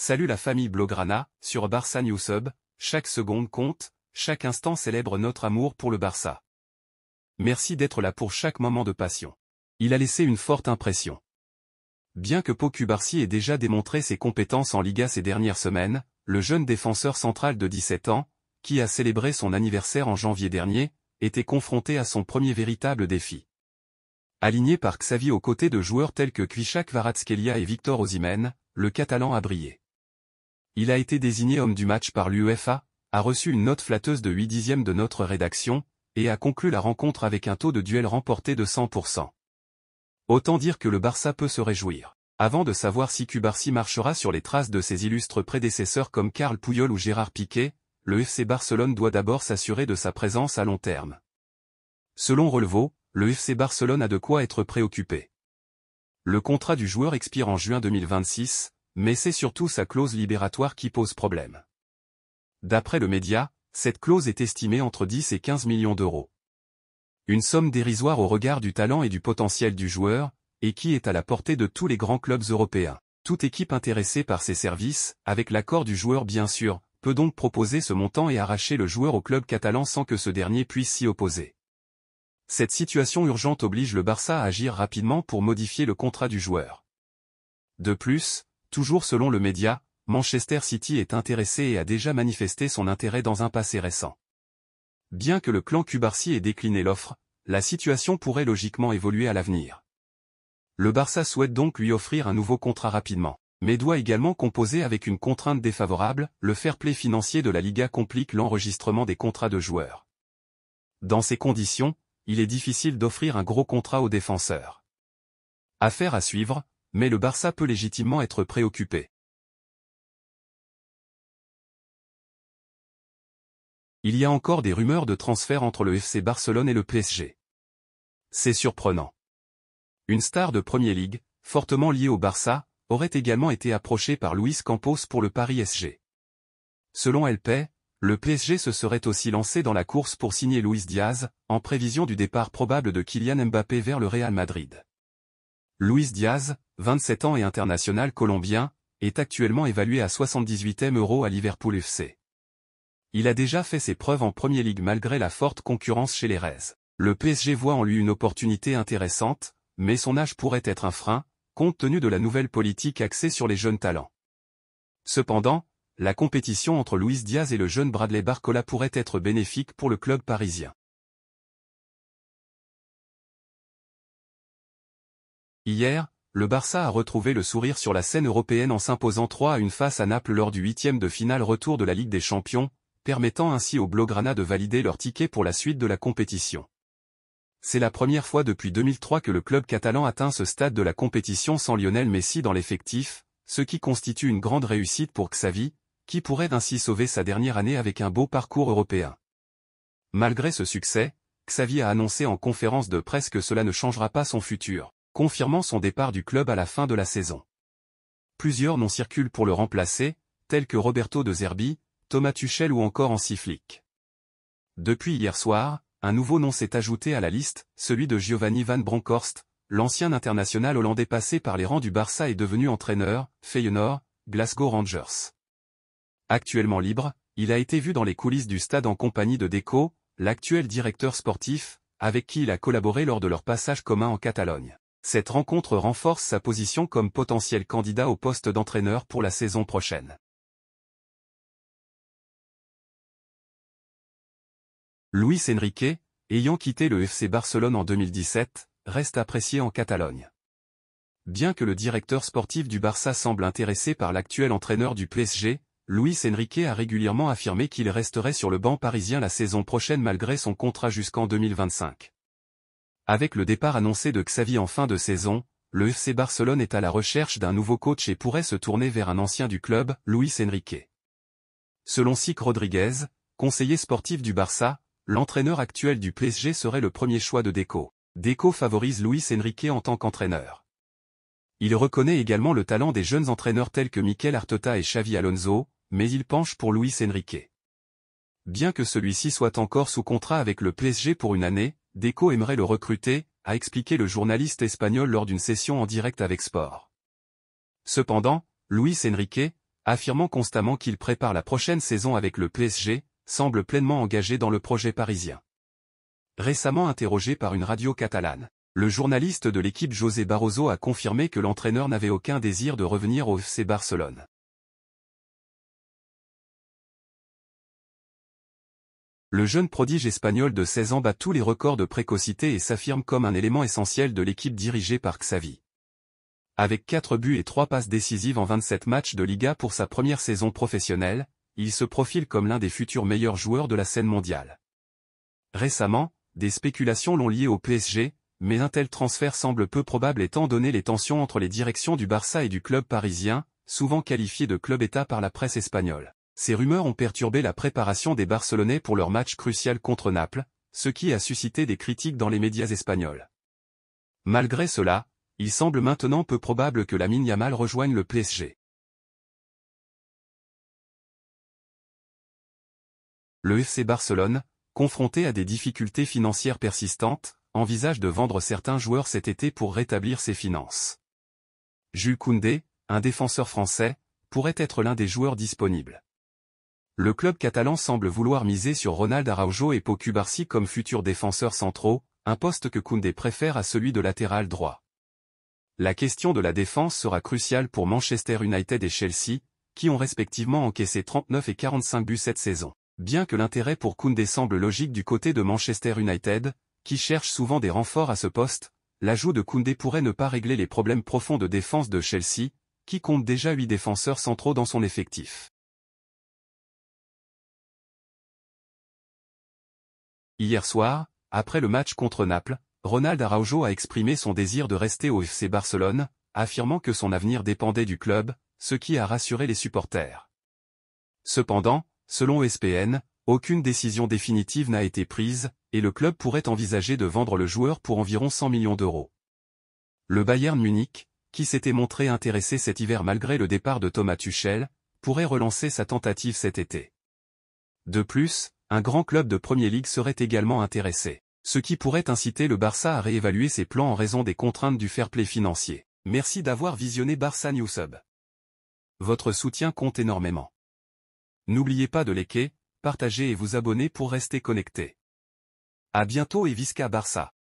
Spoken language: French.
Salut la famille Blograna, sur Barça News chaque seconde compte, chaque instant célèbre notre amour pour le Barça. Merci d'être là pour chaque moment de passion. Il a laissé une forte impression. Bien que Pocu Barsi ait déjà démontré ses compétences en Liga ces dernières semaines, le jeune défenseur central de 17 ans, qui a célébré son anniversaire en janvier dernier, était confronté à son premier véritable défi. Aligné par Xavi aux côtés de joueurs tels que Kvichak Varatskelia et Victor Osimhen, le Catalan a brillé. Il a été désigné homme du match par l'UEFA, a reçu une note flatteuse de 8 dixièmes de notre rédaction, et a conclu la rencontre avec un taux de duel remporté de 100%. Autant dire que le Barça peut se réjouir. Avant de savoir si Cubarsi marchera sur les traces de ses illustres prédécesseurs comme Karl Pouyol ou Gérard Piquet, le FC Barcelone doit d'abord s'assurer de sa présence à long terme. Selon Relevaux, le FC Barcelone a de quoi être préoccupé. Le contrat du joueur expire en juin 2026, mais c'est surtout sa clause libératoire qui pose problème. D'après le média, cette clause est estimée entre 10 et 15 millions d'euros. Une somme dérisoire au regard du talent et du potentiel du joueur, et qui est à la portée de tous les grands clubs européens. Toute équipe intéressée par ses services, avec l'accord du joueur bien sûr, peut donc proposer ce montant et arracher le joueur au club catalan sans que ce dernier puisse s'y opposer. Cette situation urgente oblige le Barça à agir rapidement pour modifier le contrat du joueur. De plus, Toujours selon le média, Manchester City est intéressé et a déjà manifesté son intérêt dans un passé récent. Bien que le clan Cubarsi ait décliné l'offre, la situation pourrait logiquement évoluer à l'avenir. Le Barça souhaite donc lui offrir un nouveau contrat rapidement, mais doit également composer avec une contrainte défavorable, le fair play financier de la Liga complique l'enregistrement des contrats de joueurs. Dans ces conditions, il est difficile d'offrir un gros contrat aux défenseurs. Affaire à suivre, mais le Barça peut légitimement être préoccupé. Il y a encore des rumeurs de transfert entre le FC Barcelone et le PSG. C'est surprenant. Une star de Premier League, fortement liée au Barça, aurait également été approchée par Luis Campos pour le Paris SG. Selon LP, le PSG se serait aussi lancé dans la course pour signer Luis Diaz, en prévision du départ probable de Kylian Mbappé vers le Real Madrid. Luis Diaz, 27 ans et international colombien, est actuellement évalué à 78e euros à Liverpool FC. Il a déjà fait ses preuves en Premier League malgré la forte concurrence chez les Reds. Le PSG voit en lui une opportunité intéressante, mais son âge pourrait être un frein, compte tenu de la nouvelle politique axée sur les jeunes talents. Cependant, la compétition entre Luis Diaz et le jeune Bradley Barcola pourrait être bénéfique pour le club parisien. Hier, le Barça a retrouvé le sourire sur la scène européenne en s'imposant 3 à 1 face à Naples lors du huitième de finale retour de la Ligue des Champions, permettant ainsi au Blaugrana de valider leur ticket pour la suite de la compétition. C'est la première fois depuis 2003 que le club catalan atteint ce stade de la compétition sans Lionel Messi dans l'effectif, ce qui constitue une grande réussite pour Xavi, qui pourrait ainsi sauver sa dernière année avec un beau parcours européen. Malgré ce succès, Xavi a annoncé en conférence de presse que cela ne changera pas son futur confirmant son départ du club à la fin de la saison. Plusieurs noms circulent pour le remplacer, tels que Roberto de Zerbi, Thomas Tuchel ou encore Ansi Flick. Depuis hier soir, un nouveau nom s'est ajouté à la liste, celui de Giovanni van Bronckhorst, l'ancien international hollandais passé par les rangs du Barça et devenu entraîneur, Feyenoord, Glasgow Rangers. Actuellement libre, il a été vu dans les coulisses du stade en compagnie de Deco, l'actuel directeur sportif, avec qui il a collaboré lors de leur passage commun en Catalogne. Cette rencontre renforce sa position comme potentiel candidat au poste d'entraîneur pour la saison prochaine. Luis Enrique, ayant quitté le FC Barcelone en 2017, reste apprécié en Catalogne. Bien que le directeur sportif du Barça semble intéressé par l'actuel entraîneur du PSG, Luis Enrique a régulièrement affirmé qu'il resterait sur le banc parisien la saison prochaine malgré son contrat jusqu'en 2025. Avec le départ annoncé de Xavi en fin de saison, le FC Barcelone est à la recherche d'un nouveau coach et pourrait se tourner vers un ancien du club, Luis Enrique. Selon Sic Rodriguez, conseiller sportif du Barça, l'entraîneur actuel du PSG serait le premier choix de Deco. Deco favorise Luis Enrique en tant qu'entraîneur. Il reconnaît également le talent des jeunes entraîneurs tels que Mikel Arteta et Xavi Alonso, mais il penche pour Luis Enrique. Bien que celui-ci soit encore sous contrat avec le PSG pour une année, Deco aimerait le recruter, a expliqué le journaliste espagnol lors d'une session en direct avec Sport. Cependant, Luis Enrique, affirmant constamment qu'il prépare la prochaine saison avec le PSG, semble pleinement engagé dans le projet parisien. Récemment interrogé par une radio catalane, le journaliste de l'équipe José Barroso a confirmé que l'entraîneur n'avait aucun désir de revenir au FC Barcelone. Le jeune prodige espagnol de 16 ans bat tous les records de précocité et s'affirme comme un élément essentiel de l'équipe dirigée par Xavi. Avec 4 buts et 3 passes décisives en 27 matchs de Liga pour sa première saison professionnelle, il se profile comme l'un des futurs meilleurs joueurs de la scène mondiale. Récemment, des spéculations l'ont lié au PSG, mais un tel transfert semble peu probable étant donné les tensions entre les directions du Barça et du club parisien, souvent qualifié de club-État par la presse espagnole. Ces rumeurs ont perturbé la préparation des Barcelonais pour leur match crucial contre Naples, ce qui a suscité des critiques dans les médias espagnols. Malgré cela, il semble maintenant peu probable que la Yamal rejoigne le PSG. Le FC Barcelone, confronté à des difficultés financières persistantes, envisage de vendre certains joueurs cet été pour rétablir ses finances. Jules Koundé, un défenseur français, pourrait être l'un des joueurs disponibles. Le club catalan semble vouloir miser sur Ronald Araujo et Pocu comme futurs défenseurs centraux, un poste que Koundé préfère à celui de latéral droit. La question de la défense sera cruciale pour Manchester United et Chelsea, qui ont respectivement encaissé 39 et 45 buts cette saison. Bien que l'intérêt pour Koundé semble logique du côté de Manchester United, qui cherche souvent des renforts à ce poste, l'ajout de Koundé pourrait ne pas régler les problèmes profonds de défense de Chelsea, qui compte déjà 8 défenseurs centraux dans son effectif. Hier soir, après le match contre Naples, Ronald Araujo a exprimé son désir de rester au FC Barcelone, affirmant que son avenir dépendait du club, ce qui a rassuré les supporters. Cependant, selon SPN, aucune décision définitive n'a été prise, et le club pourrait envisager de vendre le joueur pour environ 100 millions d'euros. Le Bayern Munich, qui s'était montré intéressé cet hiver malgré le départ de Thomas Tuchel, pourrait relancer sa tentative cet été. De plus, un grand club de Premier League serait également intéressé. Ce qui pourrait inciter le Barça à réévaluer ses plans en raison des contraintes du fair play financier. Merci d'avoir visionné Barça Newsub. Votre soutien compte énormément. N'oubliez pas de liker, partager et vous abonner pour rester connecté. À bientôt et Visca Barça.